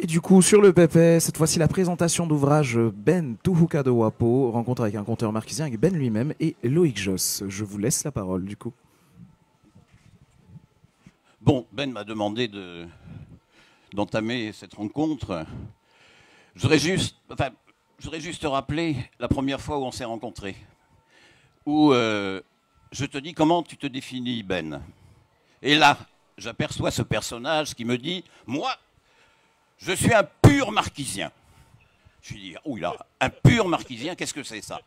Et du coup, sur le PP, cette fois-ci, la présentation d'ouvrage euh, Ben Tuhuka de Wapo, rencontre avec un conteur marquisien, avec Ben lui-même et Loïc Joss. Je vous laisse la parole, du coup. Bon, Ben m'a demandé d'entamer cette rencontre. Je voudrais juste, enfin, juste rappeler la première fois où on s'est rencontrés, où euh, je te dis comment tu te définis, Ben. Et là, j'aperçois ce personnage qui me dit, moi, je suis un pur marquisien. Je lui dis, ah, Oui, là, un pur marquisien, qu'est-ce que c'est ça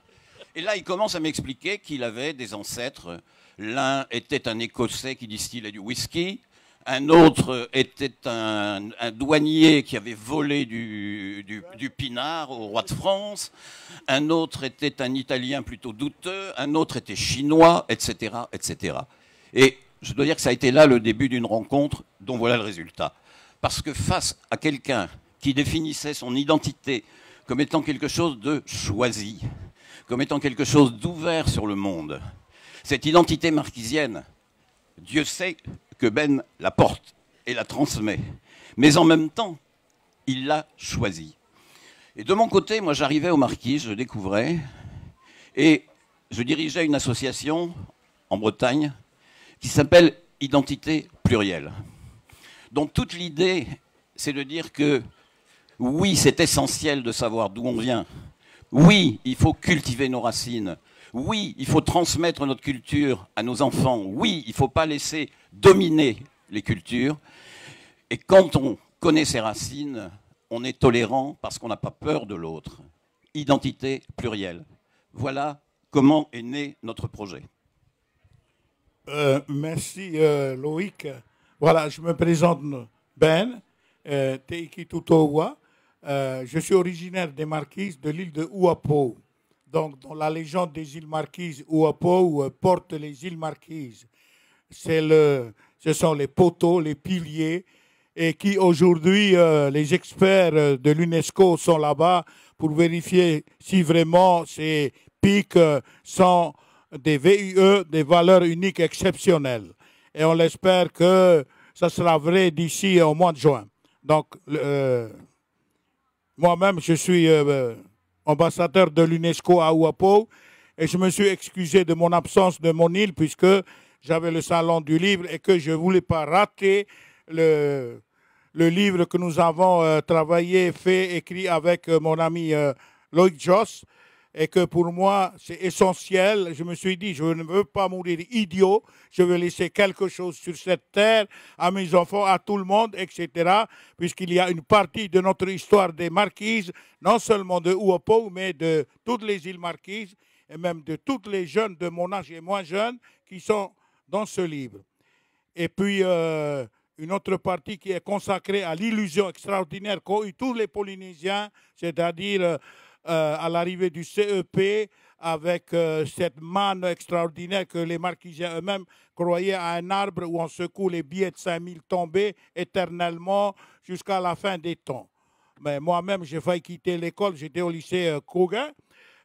Et là, il commence à m'expliquer qu'il avait des ancêtres. L'un était un Écossais qui distillait du whisky, un autre était un, douanier qui avait volé du, du, pinard au roi de France, un autre était un Italien plutôt douteux, un autre était chinois, etc., etc. Et je dois dire que ça a été là le début d'une rencontre dont voilà le résultat. Parce que face à quelqu'un qui définissait son identité comme étant quelque chose de choisi, comme étant quelque chose d'ouvert sur le monde, cette identité marquisienne, Dieu sait que Ben la porte et la transmet. Mais en même temps, il l'a choisie. Et de mon côté, moi j'arrivais au Marquis, je découvrais, et je dirigeais une association en Bretagne qui s'appelle Identité plurielle. Donc toute l'idée, c'est de dire que oui, c'est essentiel de savoir d'où on vient. Oui, il faut cultiver nos racines. Oui, il faut transmettre notre culture à nos enfants. Oui, il ne faut pas laisser dominer les cultures. Et quand on connaît ses racines, on est tolérant parce qu'on n'a pas peur de l'autre. Identité plurielle. Voilà comment est né notre projet. Euh, merci euh, Loïc. Voilà, je me présente Ben euh, Teiki hein. euh, je suis originaire des Marquises de l'île de Ouapo. Donc, dans la légende des îles Marquises, Ouapo euh, porte les îles Marquises. Le, ce sont les poteaux, les piliers, et qui aujourd'hui, les experts de l'UNESCO sont là-bas pour vérifier si vraiment ces pics sont des VUE, des valeurs uniques exceptionnelles et on l'espère que ça sera vrai d'ici au mois de juin. Donc, euh, moi-même, je suis euh, euh, ambassadeur de l'UNESCO à Ouapo et je me suis excusé de mon absence de mon île puisque j'avais le salon du livre et que je ne voulais pas rater le, livre que nous avons travaillé, fait, écrit avec mon ami Loïc Joss et que pour moi c'est essentiel. Je me suis dit, je ne veux pas mourir idiot, je veux laisser quelque chose sur cette terre, à mes enfants, à tout le monde, etc. Puisqu'il y a une partie de notre histoire des marquises, non seulement de Uopo, mais de toutes les îles marquises, et même de toutes les jeunes de mon âge et moins jeunes qui sont dans ce livre. Et puis, euh, une autre partie qui est consacrée à l'illusion extraordinaire qu'ont eu tous les Polynésiens, c'est-à-dire... Euh, euh, à l'arrivée du CEP avec euh, cette manne extraordinaire que les marquisiens eux-mêmes croyaient à un arbre où on secoue les billets de 5000 tombés éternellement jusqu'à la fin des temps. Mais moi-même, j'ai failli quitter l'école, j'étais au lycée euh,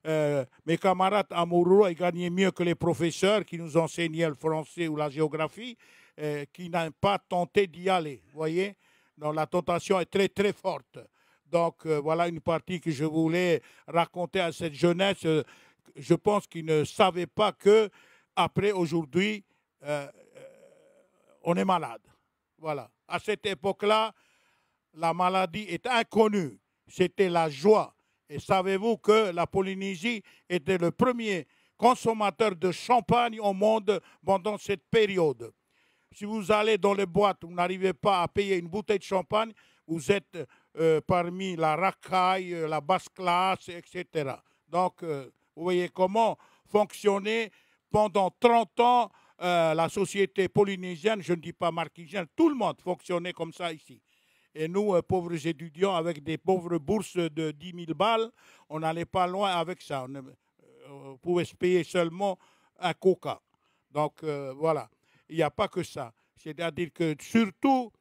euh, mes camarades amoureux, ils gagnaient mieux que les professeurs qui nous enseignaient le français ou la géographie, qui n'ont pas tenté d'y aller. voyez Donc la tentation est très, très forte. Donc euh, voilà une partie que je voulais raconter à cette jeunesse. Euh, je pense qu'ils ne savaient pas que après aujourd'hui, euh, on est malade. Voilà. À cette époque-là, la maladie est inconnue. C'était la joie. Et savez-vous que la Polynésie était le premier consommateur de champagne au monde pendant cette période Si vous allez dans les boîtes, vous n'arrivez pas à payer une bouteille de champagne, vous êtes euh, parmi la racaille, euh, la basse classe, etc. Donc, euh, vous voyez comment fonctionnait pendant 30 ans la société polynésienne, je ne dis pas marquisienne, tout le monde fonctionnait comme ça ici. Et nous, pauvres étudiants, avec des pauvres bourses de 10 000 balles, on n'allait pas loin avec ça. On, on, pouvait se payer seulement un coca. Donc, voilà. Il n'y a pas que ça. C'est-à-dire que surtout,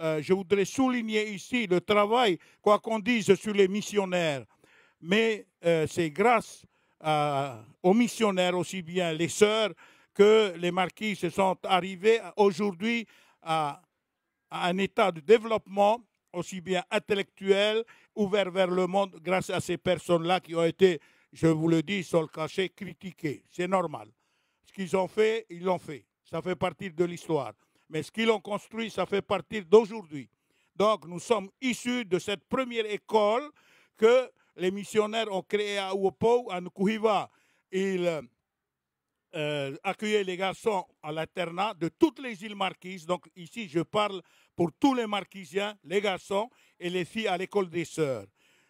euh, je voudrais souligner ici le travail, quoi qu'on dise sur les missionnaires, mais euh, c'est grâce aux missionnaires, aussi bien les sœurs, que les marquis se sont arrivés aujourd'hui à, un état de développement aussi bien intellectuel, ouvert vers le monde, grâce à ces personnes-là qui ont été, je vous le dis, sur le cachet, critiquées. C'est normal. Ce qu'ils ont fait, ils l'ont fait. Ça fait partie de l'histoire mais ce qu'ils ont construit, ça fait partir d'aujourd'hui. Donc nous sommes issus de cette première école que les missionnaires ont créée à Ouopou, à Nkuhiva. Ils euh, euh, accueillaient les garçons à l'internat de toutes les îles marquises. Donc ici, je parle pour tous les marquisiens, les garçons et les filles à l'école des sœurs.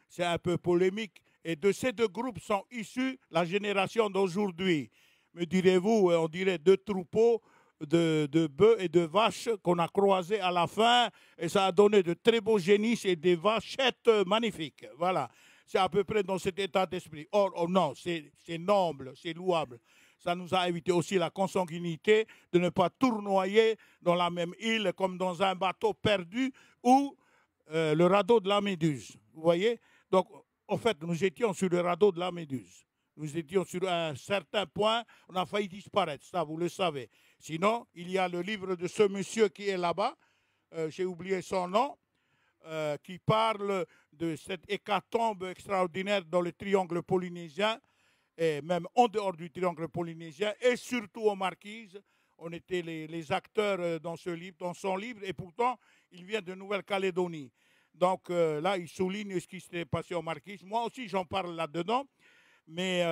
C'est un peu polémique. Et de ces deux groupes sont issus la génération d'aujourd'hui. Me direz-vous, on dirait deux troupeaux, de, de bœufs et de vaches qu'on a croisés à la fin. Et ça a donné de très beaux génisses et des vachettes euh, magnifiques. Voilà. C'est à peu près dans cet état d'esprit. Or, oh non, c'est noble, c'est louable. Ça nous a évité aussi la consanguinité de ne pas tournoyer dans la même île comme dans un bateau perdu ou euh, le radeau de la Méduse. Vous voyez Donc, en fait, nous étions sur le radeau de la Méduse. Nous étions sur un certain point, on a failli disparaître, ça vous le savez. Sinon, il y a le livre de ce monsieur qui est là-bas, euh, j'ai oublié son nom, euh, qui parle de cette hécatombe extraordinaire dans le triangle polynésien, et même en dehors du triangle polynésien, et surtout aux marquises. On était les, acteurs euh, dans, ce livre, dans son livre, et pourtant, il vient de Nouvelle-Calédonie. Donc là, il souligne ce qui s'est passé aux marquises. Moi aussi, j'en parle là-dedans, mais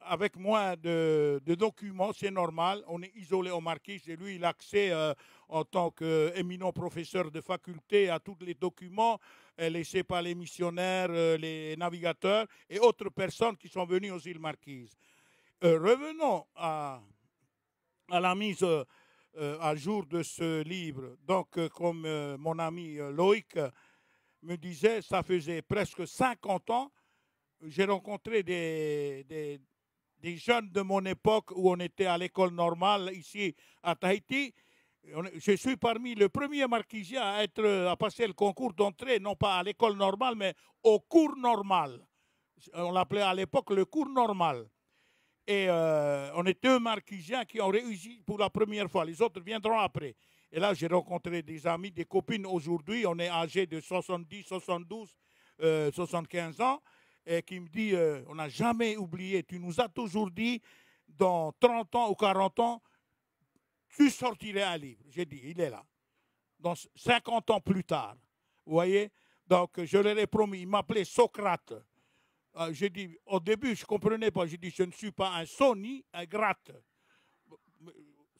avec moins de, documents, c'est normal. On est isolé aux marquises, Et lui, il a accès euh, en tant qu'éminent euh, professeur de faculté à tous les documents laissés par les missionnaires, euh, les navigateurs et autres personnes qui sont venues aux îles Marquises. revenons à, à, la mise à jour de ce livre. Donc, comme mon ami Loïc me disait, ça faisait presque 50 ans j'ai rencontré des, des, jeunes de mon époque où on était à l'école normale ici à Tahiti. Je suis parmi le premier marquisien à, être, à passer le concours d'entrée, non pas à l'école normale, mais au cours normal. On l'appelait à l'époque le cours normal. Et euh, on est deux marquisiens qui ont réussi pour la première fois. Les autres viendront après. Et là, j'ai rencontré des amis, des copines aujourd'hui. On est âgés de 70, 72, 75 ans et qui me dit euh, On n'a jamais oublié, tu nous as toujours dit, dans 30 ans ou 40 ans, tu sortirais un livre. J'ai dit Il est là. Dans 50 ans plus tard. Vous voyez Donc, je leur ai promis, il m'appelait Socrate. Euh, j'ai dit Au début, je ne comprenais pas. J'ai dit Je ne suis pas un Sony, un gratte.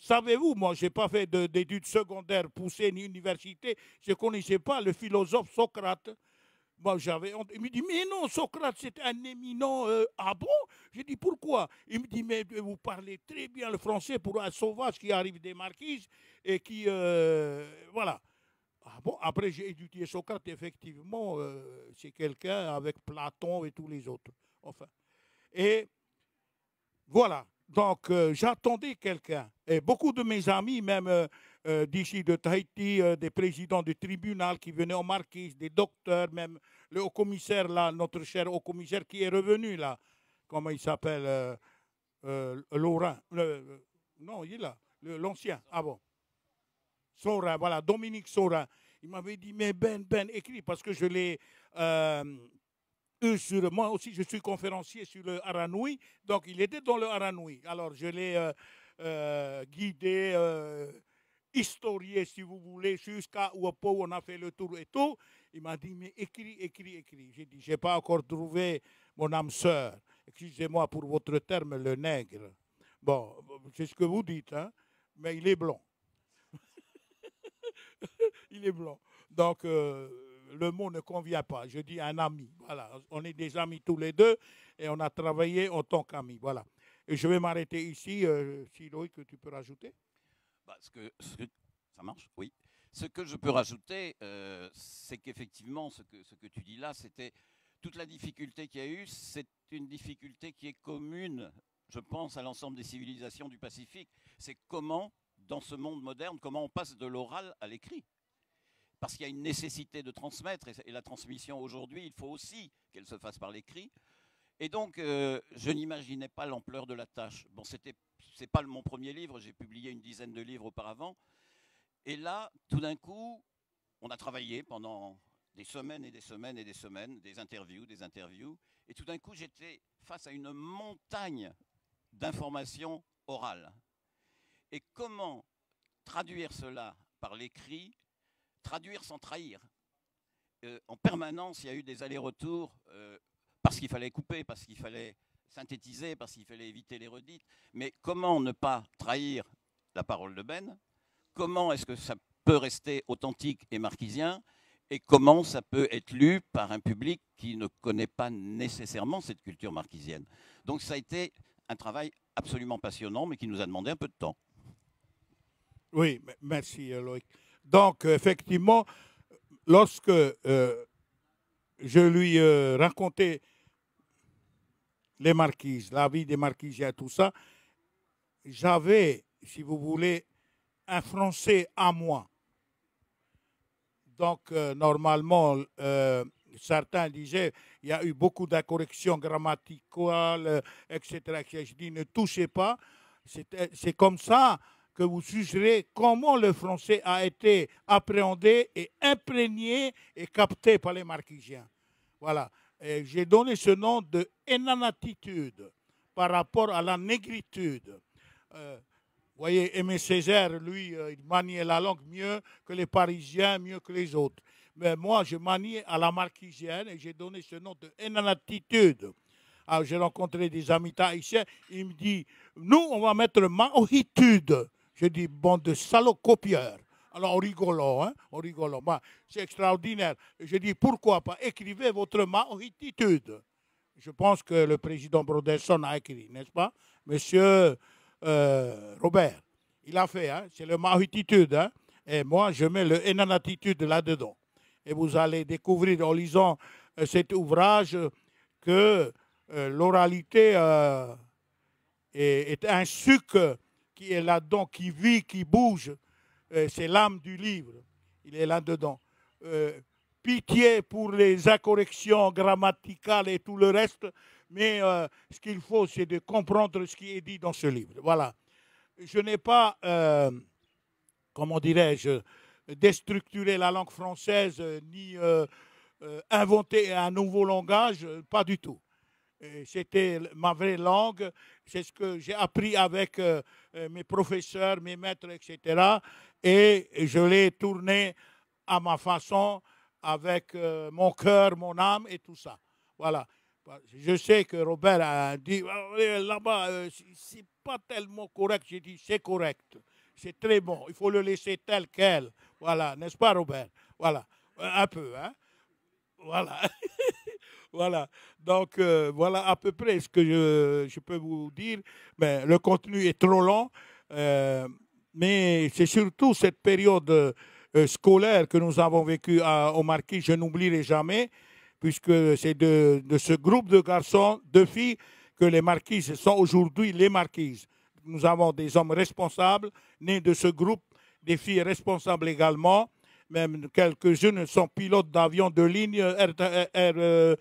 Savez-vous, moi, je n'ai pas fait d'études secondaires poussées ni université. Je ne connaissais pas le philosophe Socrate. Moi, j'avais Il me dit, mais non, Socrate, c'est un éminent. Euh, ah bon J'ai dit, pourquoi Il me dit, mais vous parlez très bien le français pour un sauvage qui arrive des marquises et qui. Euh, voilà. Ah bon Après, j'ai étudié Socrate, effectivement, euh, c'est quelqu'un avec Platon et tous les autres. Enfin. Et voilà. Donc, euh, j'attendais quelqu'un. Et beaucoup de mes amis, même euh, d'ici de Tahiti, euh, des présidents du tribunal qui venaient en marquise, des docteurs, même le haut-commissaire, là, notre cher haut-commissaire qui est revenu, là, comment il s'appelle, euh, euh Laurent, non, il est là, l'ancien, ah bon, Sorin, voilà, Dominique Sorin. Il m'avait dit, mais Ben, Ben, écrit parce que je l'ai eu sur, moi aussi, je suis conférencier sur le Haranoui, donc il était dans le Haranoui. Alors, je l'ai guidé, historié, si vous voulez, jusqu'à Ouapo, on a fait le tour et tout. Il m'a dit, mais écris, écris, écris. J'ai dit, je n'ai pas encore trouvé mon âme sœur. Excusez-moi pour votre terme, le nègre. Bon, c'est ce que vous dites, hein. mais il est blanc. il est blanc. Donc, euh, le mot ne convient pas. Je dis un ami. Voilà, on est des amis tous les deux et on a travaillé en tant qu'amis. Voilà. Et je vais m'arrêter ici. Euh, si, que tu peux rajouter ce que, ça marche Oui. Ce que je peux rajouter, euh, c'est qu'effectivement, ce que, ce que tu dis là, c'était toute la difficulté qu'il y a eu, c'est une difficulté qui est commune, je pense, à l'ensemble des civilisations du Pacifique. C'est comment, dans ce monde moderne, comment on passe de l'oral à l'écrit. Parce qu'il y a une nécessité de transmettre, et la transmission aujourd'hui, il faut aussi qu'elle se fasse par l'écrit. Et donc, euh, je n'imaginais pas l'ampleur de la tâche. Bon, c'était n'est pas mon premier livre, j'ai publié une dizaine de livres auparavant. Et là, tout d'un coup, on a travaillé pendant des semaines et des semaines et des semaines, des interviews, des interviews. Et tout d'un coup, j'étais face à une montagne d'informations orales. Et comment traduire cela par l'écrit, traduire sans trahir euh, En permanence, il y a eu des allers-retours euh, parce qu'il fallait couper, parce qu'il fallait synthétiser parce qu'il fallait éviter les redites, mais comment ne pas trahir la parole de Ben Comment est-ce que ça peut rester authentique et marquisien et comment ça peut être lu par un public qui ne connaît pas nécessairement cette culture marquisienne. Donc ça a été un travail absolument passionnant, mais qui nous a demandé un peu de temps. Oui, merci euh, Loïc. Donc euh, effectivement, lorsque euh, je lui racontais les marquises, la vie des marquises et tout ça, j'avais, si vous voulez, un Français à moi. Donc, euh, normalement, euh, certains disaient, il y a eu beaucoup d'incorrections grammaticales, etc., qui Je dis, ne touchez pas. Euh, c'est comme ça que vous jugerez comment le français a été appréhendé et imprégné et capté par les marquisiens. Voilà j'ai donné ce nom de énanatitude par rapport à la négritude. Vous euh, voyez, Aimé Césaire, lui, euh, il maniait la langue mieux que les Parisiens, mieux que les autres. Mais moi, je maniais à la marquisienne et j'ai donné ce nom de énanatitude. Alors, ah, j'ai rencontré des amis haïtiens. Il me dit :« Nous, on va mettre maohitude. Je dis Bon de salocopieurs. Alors on rigolo, hein, on rigolo. c'est extraordinaire. Je dis pourquoi pas écrivez votre marititude. Je pense que le président Broderson a écrit, n'est-ce pas, Monsieur euh, Robert. Il a fait, hein, c'est le marititude. Hein, et moi, je mets le enanatitude là-dedans. Et vous allez découvrir en lisant euh, cet ouvrage que euh, l'oralité est, un suc qui est là-dedans, qui vit, qui bouge. Euh, c'est l'âme du livre. Il est là-dedans. Euh, pitié pour les incorrections grammaticales et tout le reste, mais euh, ce qu'il faut, c'est de comprendre ce qui est dit dans ce livre. Voilà. Je n'ai pas, comment dirais-je, déstructuré la langue française, ni inventé un nouveau langage, pas du tout c'était ma vraie langue, c'est ce que j'ai appris avec euh, euh, mes professeurs, mes maîtres, etc. Et je l'ai tourné à ma façon, avec euh, mon cœur, mon âme et tout ça. Voilà. Bah, je sais que Robert a dit ah là-bas, c'est pas tellement correct. J'ai dit c'est correct, c'est très bon. Il faut le laisser tel quel. Voilà, n'est-ce pas, Robert Voilà, un peu, hein Voilà. Voilà. Donc, euh, voilà à peu près ce que je, peux vous dire. Mais le contenu est trop long, euh, mais c'est surtout cette période euh, scolaire que nous avons vécue au Marquis, je n'oublierai jamais, puisque c'est de, de, ce groupe de garçons, de filles, que les marquises sont aujourd'hui les marquises. Nous avons des hommes responsables, nés de ce groupe, des filles responsables également même quelques-unes sont pilotes d'avions de ligne Air, euh,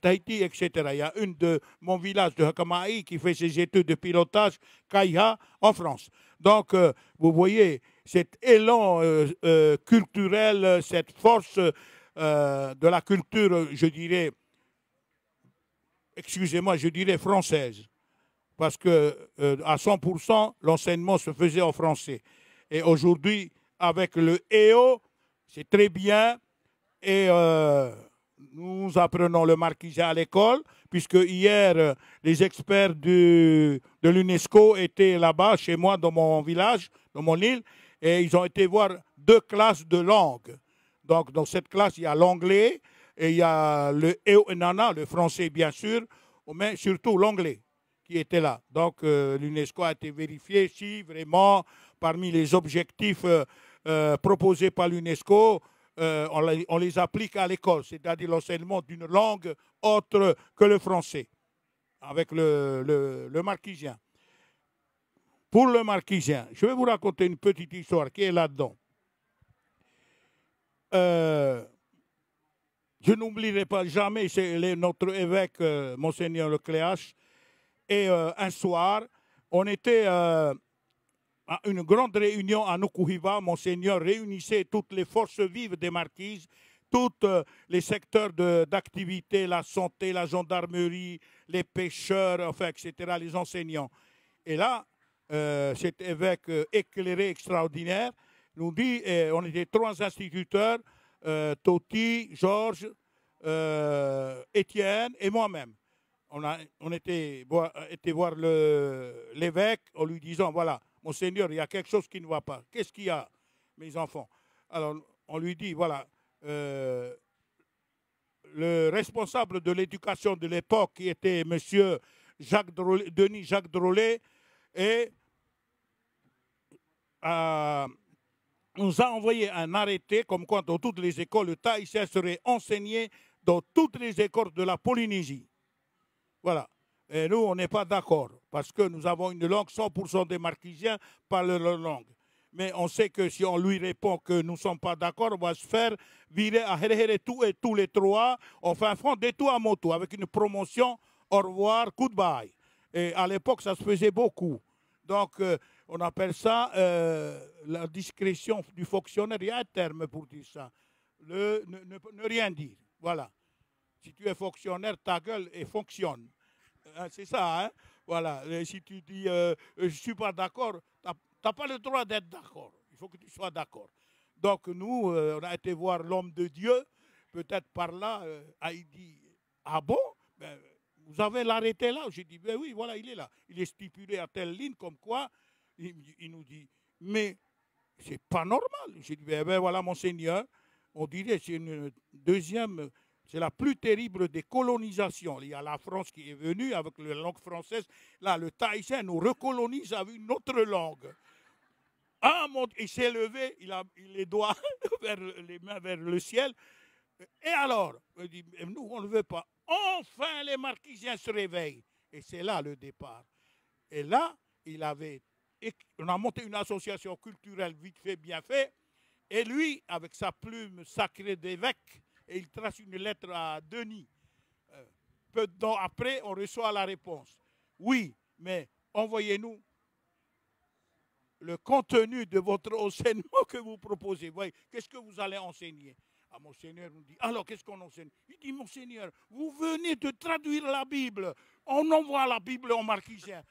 Tahiti, etc. Il y a une de mon village de Hakamaï qui fait ses études de pilotage, Kaiha, en France. Donc, euh, vous voyez cet élan euh, culturel, cette force de la culture, je dirais, excusez-moi, je dirais française, parce que à 100%, l'enseignement se faisait en français. Et aujourd'hui, avec le EO, c'est très bien. Et euh, nous apprenons le marquisat à l'école, puisque hier, euh, les experts de l'UNESCO étaient là-bas, chez moi, dans mon village, dans mon île, et ils ont été voir deux classes de langues. Donc, dans cette classe, il y a l'anglais et il y a le EONANA, le français, bien sûr, mais surtout l'anglais qui était là. Donc, euh, l'UNESCO a été vérifié si vraiment, parmi les objectifs. Euh, proposés par l'UNESCO, euh, on, les applique à l'école, c'est-à-dire l'enseignement d'une langue autre que le français, avec le, le, marquisien. Pour le marquisien, je vais vous raconter une petite histoire qui est là-dedans. Euh, je n'oublierai pas jamais, c'est notre évêque, Monseigneur Cléache, et un soir, on était à une grande réunion à Nukuhiva, Monseigneur réunissait toutes les forces vives des marquises, tous euh, les secteurs d'activité, la santé, la gendarmerie, les pêcheurs, enfin, etc., les enseignants. Et là, euh, cet évêque euh, éclairé extraordinaire nous dit, on était trois instituteurs, euh, Toti, Georges, Étienne et moi-même. On, on était, était voir l'évêque en lui disant, voilà, mon Seigneur, il y a quelque chose qui ne va pas. Qu'est-ce qu'il y a, mes enfants Alors, on lui dit, voilà, euh, le responsable de l'éducation de l'époque, qui était M. Jacques Denis Jacques Drolet, et, euh, nous a envoyé un arrêté comme quoi dans toutes les écoles, le taïtien serait enseigné dans toutes les écoles de la Polynésie. Voilà. Et nous, on n'est pas d'accord, parce que nous avons une langue 100% des Marquisiens parlent leur langue. Mais on sait que si on lui répond que nous ne sommes pas d'accord, on va se faire virer à tout et tous les trois, Enfin, un fond, des tout à moto, avec une promotion au revoir, goodbye. Et à l'époque, ça se faisait beaucoup. Donc, euh, on appelle ça euh, la discrétion du fonctionnaire. Il y a un terme pour dire ça. ne, ne rien dire. Voilà. Si tu es fonctionnaire, ta gueule et fonctionne. Ah, c'est ça, hein. Voilà. si tu dis euh, euh, je ne suis pas d'accord, tu n'as pas le droit d'être d'accord. Il faut que tu sois d'accord. Donc nous, euh, on a été voir l'homme de Dieu. Peut-être par là, il dit Ah bon ben, Vous avez l'arrêté là J'ai dit Ben oui, voilà, il est là. Il est stipulé à telle ligne, comme quoi. Il, nous dit Mais c'est pas normal. J'ai dit eh Ben, voilà, mon Seigneur, On dirait c'est une deuxième c'est la plus terrible des colonisations. Il y a la France qui est venue avec la langue française. Là, le Thaïsien nous recolonise avec une autre langue. il s'est levé, il a les doigts, vers, les mains vers le ciel. Et alors, nous, on ne veut pas. Enfin, les marquisiens se réveillent. Et c'est là le départ. Et là, il avait, on a monté une association culturelle vite fait, bien fait. Et lui, avec sa plume sacrée d'évêque, et il trace une lettre à Denis. Euh, peu de temps après, on reçoit la réponse. Oui, mais envoyez-nous le contenu de votre enseignement que vous proposez. Voyez, qu'est-ce que vous allez enseigner à ah, mon Seigneur nous dit, alors qu'est-ce qu'on enseigne Il dit, mon Seigneur, vous venez de traduire la Bible. On envoie la Bible marquisiens.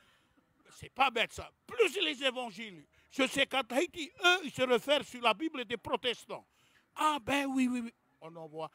Ce C'est pas bête ça. Plus les évangiles. Je sais qu'à Tahiti, eux, ils se réfèrent sur la Bible des protestants. Ah ben oui, oui, oui on envoie.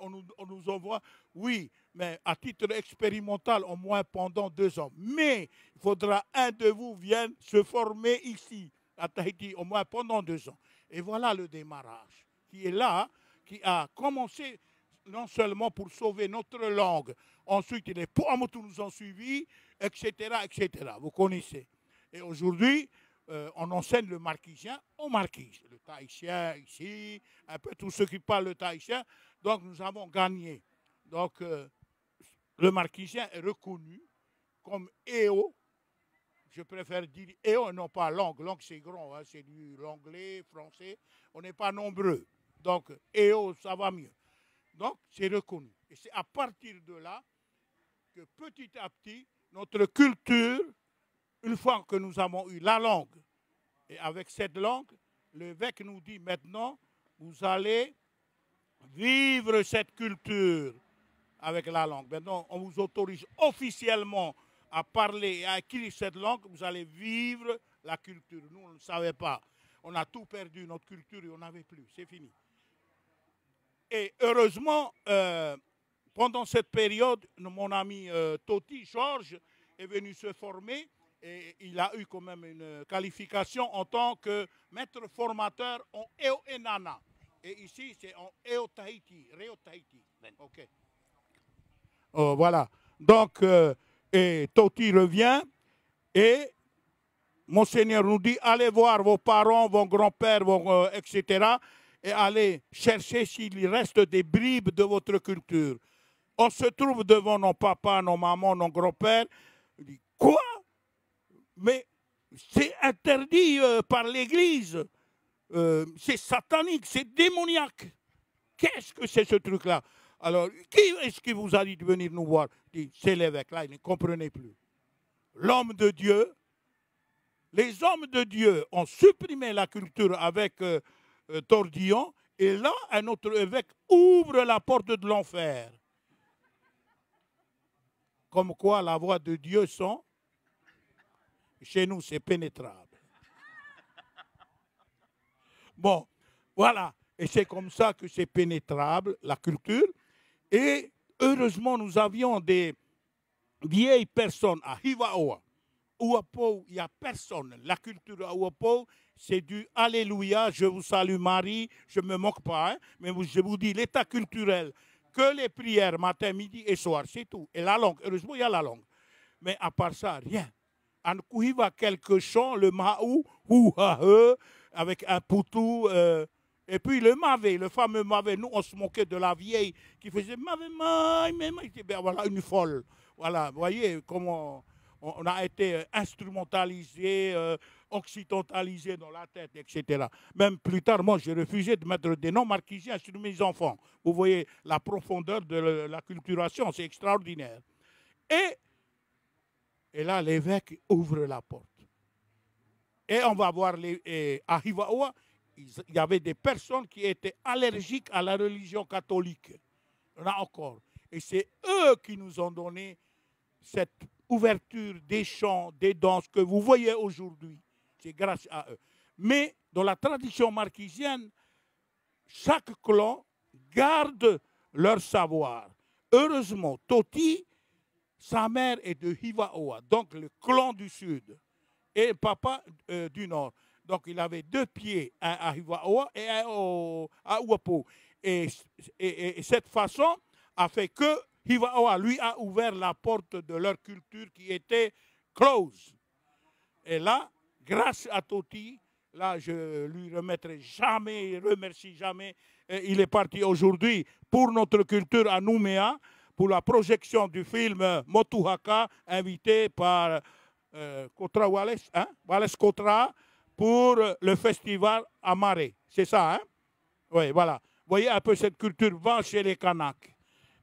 on, nous, envoie, oui, mais à titre expérimental, au moins pendant deux ans. Mais il faudra un de vous vienne se former ici, à Tahiti, au moins pendant deux ans. Et voilà le démarrage qui est là, qui a commencé non seulement pour sauver notre langue, ensuite les poèmes nous ont suivis, etc., etc. Vous connaissez. Et aujourd'hui, euh, on enseigne le marquisien aux marquises, le tahitien ici, un peu tous ceux qui parlent le tahitien. Donc nous avons gagné. Donc euh, le marquisien est reconnu comme EO. Je préfère dire EO et non pas langue. Langue c'est grand, hein. c'est du l'anglais, français. On n'est pas nombreux. Donc EO, ça va mieux. Donc c'est reconnu. Et c'est à partir de là que petit à petit, notre culture une fois que nous avons eu la langue, et avec cette langue, l'évêque nous dit maintenant, vous allez vivre cette culture avec la langue. Maintenant, on vous autorise officiellement à parler et à écrire cette langue, vous allez vivre la culture. Nous, on ne savait pas. On a tout perdu, notre culture, et on n'avait plus. C'est fini. Et heureusement, euh, pendant cette période, mon ami euh, Toti, Georges, est venu se former et il a eu quand même une qualification en tant que maître formateur en EO Enana. Et ici, c'est en EO Tahiti, ben. oh, voilà. Donc, euh, et Toti revient et Monseigneur nous dit allez voir vos parents, vos grands-pères, euh, etc. et allez chercher s'il reste des bribes de votre culture. On se trouve devant nos papas, nos mamans, nos grands-pères mais c'est interdit euh, par l'Église. Euh, c'est satanique, c'est démoniaque. Qu'est-ce que c'est ce truc-là Alors, qui est-ce qui vous a dit de venir nous voir C'est l'évêque-là, il ne comprenait plus. L'homme de Dieu, les hommes de Dieu ont supprimé la culture avec euh, Tordillon, et là, un autre évêque ouvre la porte de l'enfer. Comme quoi, la voix de Dieu sent, chez nous, c'est pénétrable. Bon, voilà. Et c'est comme ça que c'est pénétrable, la culture. Et heureusement, nous avions des vieilles personnes à Hivaoa. Ouapo, il n'y a personne. La culture à Ouapo, c'est du Alléluia, je vous salue Marie, je ne me moque pas, hein, mais je vous dis l'état culturel, que les prières matin, midi et soir, c'est tout. Et la langue, heureusement, il y a la langue. Mais à part ça, rien va quelques chants, le Maou, Ouhahe, avec un poutou. Euh, et puis le Mavé, le fameux Mavé, nous on se moquait de la vieille qui faisait Mavé, Mavé, Mavé. Eh ben voilà, une folle. Voilà, vous voyez comment on, a été euh, instrumentalisé, euh, occidentalisé dans la tête, etc. Même plus tard, moi j'ai refusé de mettre des noms marquisiens sur mes enfants. Vous voyez la profondeur de la culturation, c'est extraordinaire. Et et là, l'évêque ouvre la porte. Et on va voir les, eh, à Hivaoua, il y avait des personnes qui étaient allergiques à la religion catholique. Là encore. Et c'est eux qui nous ont donné cette ouverture des chants, des danses que vous voyez aujourd'hui. C'est grâce à eux. Mais dans la tradition marquisienne, chaque clan garde leur savoir. Heureusement, Toti sa mère est de Hivaoa, donc le clan du sud, et papa euh, du nord. Donc il avait deux pieds, un à Hivaoa et un à Ouapo. Et, cette façon a fait que Hivaoa, lui, a ouvert la porte de leur culture qui était close. Et là, grâce à Toti, là, je lui remettrai jamais, remercie jamais. Il est parti aujourd'hui pour notre culture à Nouméa pour la projection du film Motuhaka, invité par euh, Wallace, hein, pour le festival Amaré. C'est ça, hein? Oui, voilà. voyez un peu cette culture vent chez les Kanaks.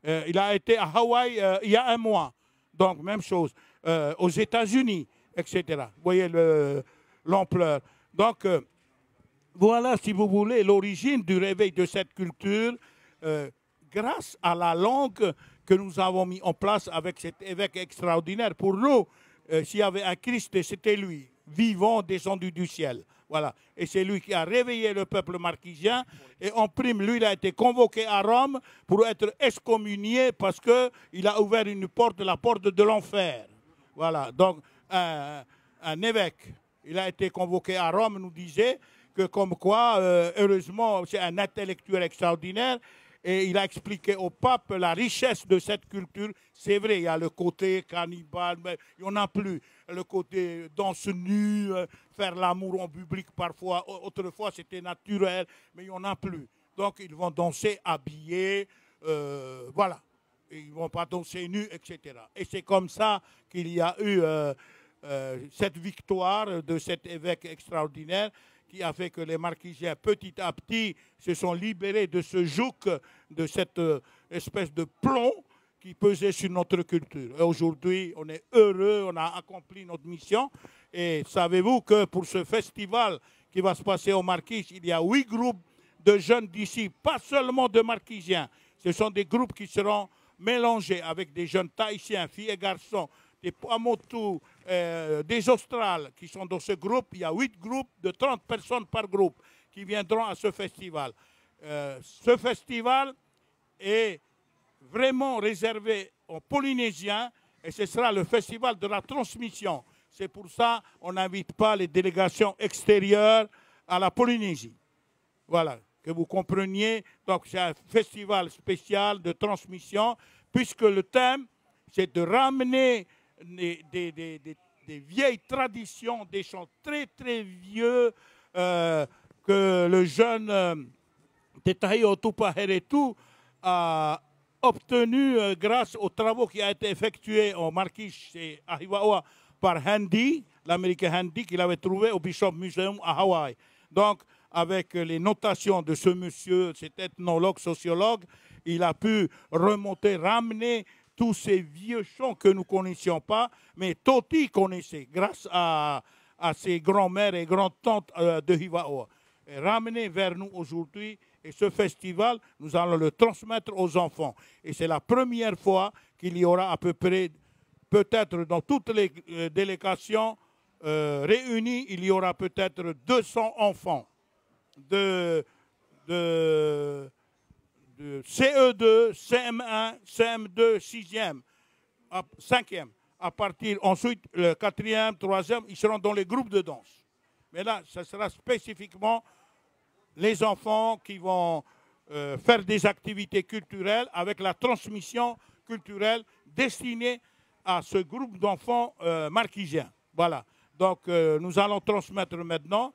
Euh, il a été à Hawaï euh, il y a un mois. Donc, même chose. Euh, aux États-Unis, etc. voyez l'ampleur. Donc, voilà, si vous voulez, l'origine du réveil de cette culture grâce à la langue que nous avons mis en place avec cet évêque extraordinaire. Pour nous, euh, s'il y avait un Christ, c'était lui, vivant, descendu du ciel. Voilà. Et c'est lui qui a réveillé le peuple marquisien. Et en prime, lui, il a été convoqué à Rome pour être excommunié parce qu'il a ouvert une porte, la porte de l'enfer. Voilà. Donc, un, évêque, il a été convoqué à Rome, nous disait que comme quoi, euh, heureusement, c'est un intellectuel extraordinaire et il a expliqué au pape la richesse de cette culture. C'est vrai, il y a le côté cannibale, mais il n'y en a plus. Le côté danse nue, euh, faire l'amour en public parfois. Autrefois, c'était naturel, mais il n'y en a plus. Donc, ils vont danser habillés, euh, voilà. Ils ne vont pas danser nus, etc. Et c'est comme ça qu'il y a eu euh, cette victoire de cet évêque extraordinaire qui a fait que les Marquisiens, petit à petit, se sont libérés de ce joug, de cette euh, espèce de plomb qui pesait sur notre culture. Aujourd'hui, on est heureux, on a accompli notre mission. Et savez-vous que pour ce festival qui va se passer au Marquis, il y a huit groupes de jeunes d'ici, pas seulement de Marquisiens. Ce sont des groupes qui seront mélangés avec des jeunes Tahitiens, filles et garçons, des Pamotous, euh, des Australes qui sont dans ce groupe. Il y a huit groupes de 30 personnes par groupe qui viendront à ce festival. Euh, ce festival est vraiment réservé aux Polynésiens et ce sera le festival de la transmission. C'est pour ça qu'on n'invite pas les délégations extérieures à la Polynésie. Voilà, que vous compreniez. Donc c'est un festival spécial de transmission puisque le thème, c'est de ramener des, des, vieilles traditions, des chants très très vieux euh, que le jeune euh, Tetahi Tetaio Tupaheretu a obtenu euh, grâce aux travaux qui ont été effectués en Marquis et à Hiwawa par Handy, l'Américain Handy, qu'il avait trouvé au Bishop Museum à Hawaï. Donc, avec les notations de ce monsieur, cet ethnologue, sociologue, il a pu remonter, ramener tous ces vieux chants que nous ne connaissions pas, mais Toti connaissait grâce à, ses grands-mères et grands-tantes euh, de Hivaoa. ramenés vers nous aujourd'hui, et ce festival, nous allons le transmettre aux enfants. Et c'est la première fois qu'il y aura à peu près, peut-être dans toutes les euh, délégations euh, réunies, il y aura peut-être 200 enfants de, de CE2, CM1, CM2, 6e, 5e. À partir ensuite, le 4e, 3e, ils seront dans les groupes de danse. Mais là, ce sera spécifiquement les enfants qui vont euh, faire des activités culturelles avec la transmission culturelle destinée à ce groupe d'enfants euh, marquisiens. Voilà. Donc, euh, nous allons transmettre maintenant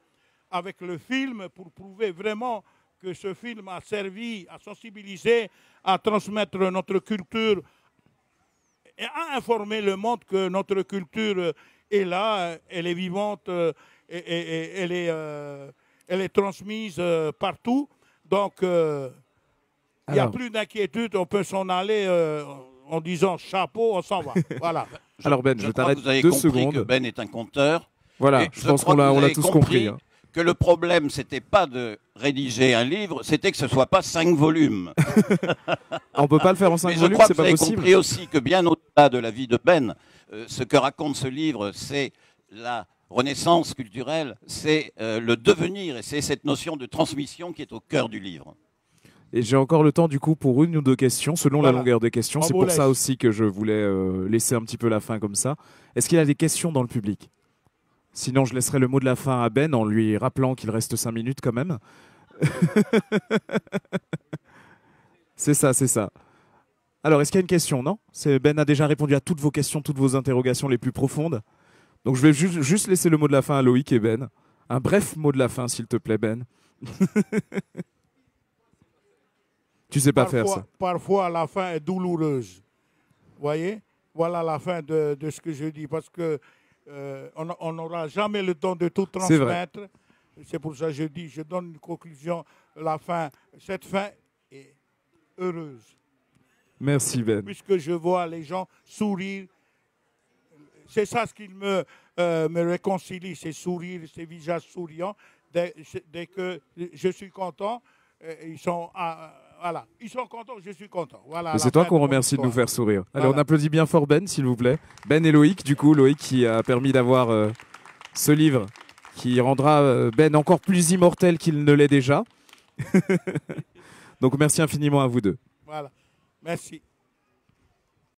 avec le film pour prouver vraiment que ce film a servi à sensibiliser, à transmettre notre culture et à informer le monde que notre culture est là, elle est vivante, euh, et, elle, est, euh, elle est transmise euh, partout. Donc, il n'y a plus d'inquiétude, on peut s'en aller en disant chapeau, on s'en va. Voilà. Alors Ben, je, t'arrête deux secondes. ben est un conteur. Voilà, je, pense qu'on l'a tous compris. Hein que le problème, c'était pas de rédiger un livre, c'était que ce soit pas cinq volumes. On peut pas le faire en cinq volumes, c'est pas possible. Je compris aussi que bien au-delà de la vie de Ben, euh, ce que raconte ce livre, c'est la renaissance culturelle, c'est euh, le devenir et c'est cette notion de transmission qui est au cœur du livre. Et j'ai encore le temps du coup pour une ou deux questions, selon la longueur des questions. C'est pour ça aussi que je voulais euh, laisser un petit peu la fin comme ça. Est-ce qu'il y a des questions dans le public Sinon, je laisserai le mot de la fin à Ben en lui rappelant qu'il reste 5 minutes quand même. c'est ça, c'est ça. Alors, est-ce qu'il y a une question Non Ben a déjà répondu à toutes vos questions, toutes vos interrogations les plus profondes. Donc, je vais juste laisser le mot de la fin à Loïc et Ben. Un bref mot de la fin, s'il te plaît, Ben. tu sais pas faire ça. Parfois, la fin est douloureuse. Voyez Voilà la fin de, de ce que je dis. Parce que euh, on n'aura jamais le temps de tout transmettre. C'est pour ça que je dis, je donne une conclusion, la fin, cette fin est heureuse. Merci Ben. Puisque je vois les gens sourire, c'est ça ce qui me, euh, me réconcilie, ces sourires, ces visages souriants. Dès, que je suis content, euh, ils sont à, ah, voilà. Ils sont contents, je suis content. c'est toi qu'on remercie de nous faire sourire. Alors on applaudit bien fort Ben, s'il vous plaît. Ben et Loïc, du coup, Loïc qui a permis d'avoir euh, ce livre qui rendra euh, Ben encore plus immortel qu'il ne l'est déjà. Donc merci infiniment à vous deux. Voilà. Merci.